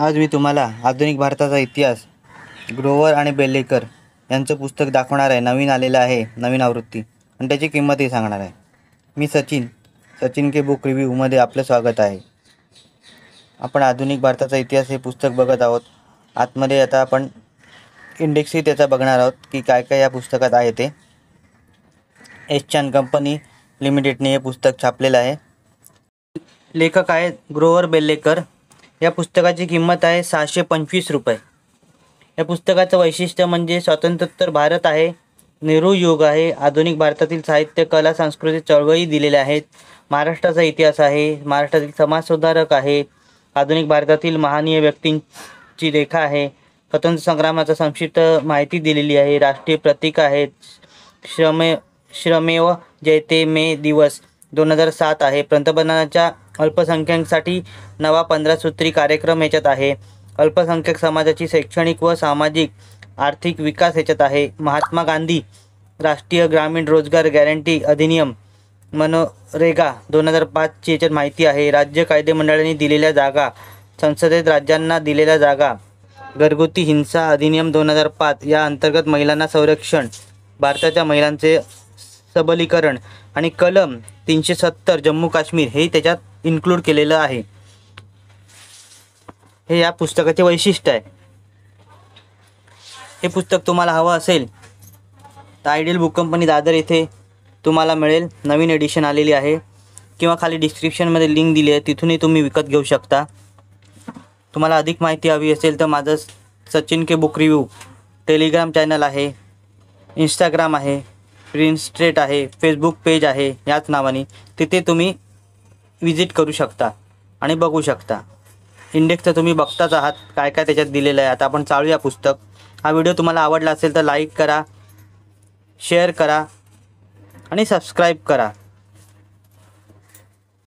आज मी तुम्हाला आधुनिक भारताचा इतिहास ग्रोवर आणि बेल्लेकर यांचं पुस्तक दाखवणार आहे नवीन आलेलं आहे नवीन आवृत्ती आणि त्याची किंमतही सांगणार आहे मी सचिन सचिन के बुक रिव्ह्यूमध्ये आपलं स्वागत आहे आपण आधुनिक भारताचा इतिहास हे पुस्तक बघत आहोत आतमध्ये आता आपण इंडेक्सही त्याचा बघणार आहोत की काय काय या पुस्तकात आहे ते चान कंपनी लिमिटेडने हे पुस्तक छापलेलं आहे लेखक आहे ग्रोवर बेल्लेकर या पुस्तकाची किंमत आहे सहाशे पंचवीस रुपये या पुस्तकाचं वैशिष्ट्य म्हणजे स्वातंत्र्योत्तर भारत आहे नेहरू युग आहे आधुनिक भारतातील साहित्य कला सांस्कृतिक चळवळी दिलेल्या आहेत महाराष्ट्राचा इतिहास आहे महाराष्ट्रातील समाजसुधारक आहे आधुनिक भारतातील महानीय व्यक्तींची रेखा आहे स्वतंत्र संग्रामाचा संक्षिप्त माहिती दिलेली आहे राष्ट्रीय प्रतीक आहेत श्रमे श्रमेव जयते मे दिवस दोन हजार सात आहे पंतप्रधानाच्या अल्पसंख्याकांसाठी नवा पंधरा सूत्री कार्यक्रम याच्यात आहे अल्पसंख्याक समाजाची शैक्षणिक व सामाजिक आर्थिक विकास याच्यात आहे महात्मा गांधी राष्ट्रीय ग्रामीण रोजगार गॅरंटी अधिनियम मनरेगा दोन हजार पाचची याच्यात माहिती आहे राज्य कायदेमंडळाने दिलेल्या जागा संसदेत राज्यांना दिलेल्या जागा घरगुती हिंसा अधिनियम दोन हजार पाच या अंतर्गत महिलांना संरक्षण भारताच्या महिलांचे सबलीकरण आणि कलम तीनशे सत्तर जम्मू काश्मीर हे त्याच्यात इन्क्लूड केलेलं आहे हे या पुस्तकाचे वैशिष्ट्य आहे हे पुस्तक तुम्हाला हवं असेल तर आयडियल बुक कंपनी दादर येथे तुम्हाला मिळेल नवीन एडिशन आलेली आहे किंवा खाली डिस्क्रिप्शनमध्ये लिंक दिली आहे तिथूनही तुम्ही विकत घेऊ शकता तुम्हाला अधिक माहिती हवी असेल तर माझं Sachin K book review Telegram channel आहे इंस्टाग्राम आहे प्रिन्स्ट्रेट आहे फेसबुक पेज आहे याच नावाने तिथे तुम्ही विजिट करू शकता आणि बघू शकता इंडेक्स तर तुम्ही बघताच आहात काय काय त्याच्यात दिलेलं आहे आता आपण या पुस्तक हा व्हिडिओ तुम्हाला आवडला असेल तर लाईक करा शेअर करा आणि सबस्क्राईब करा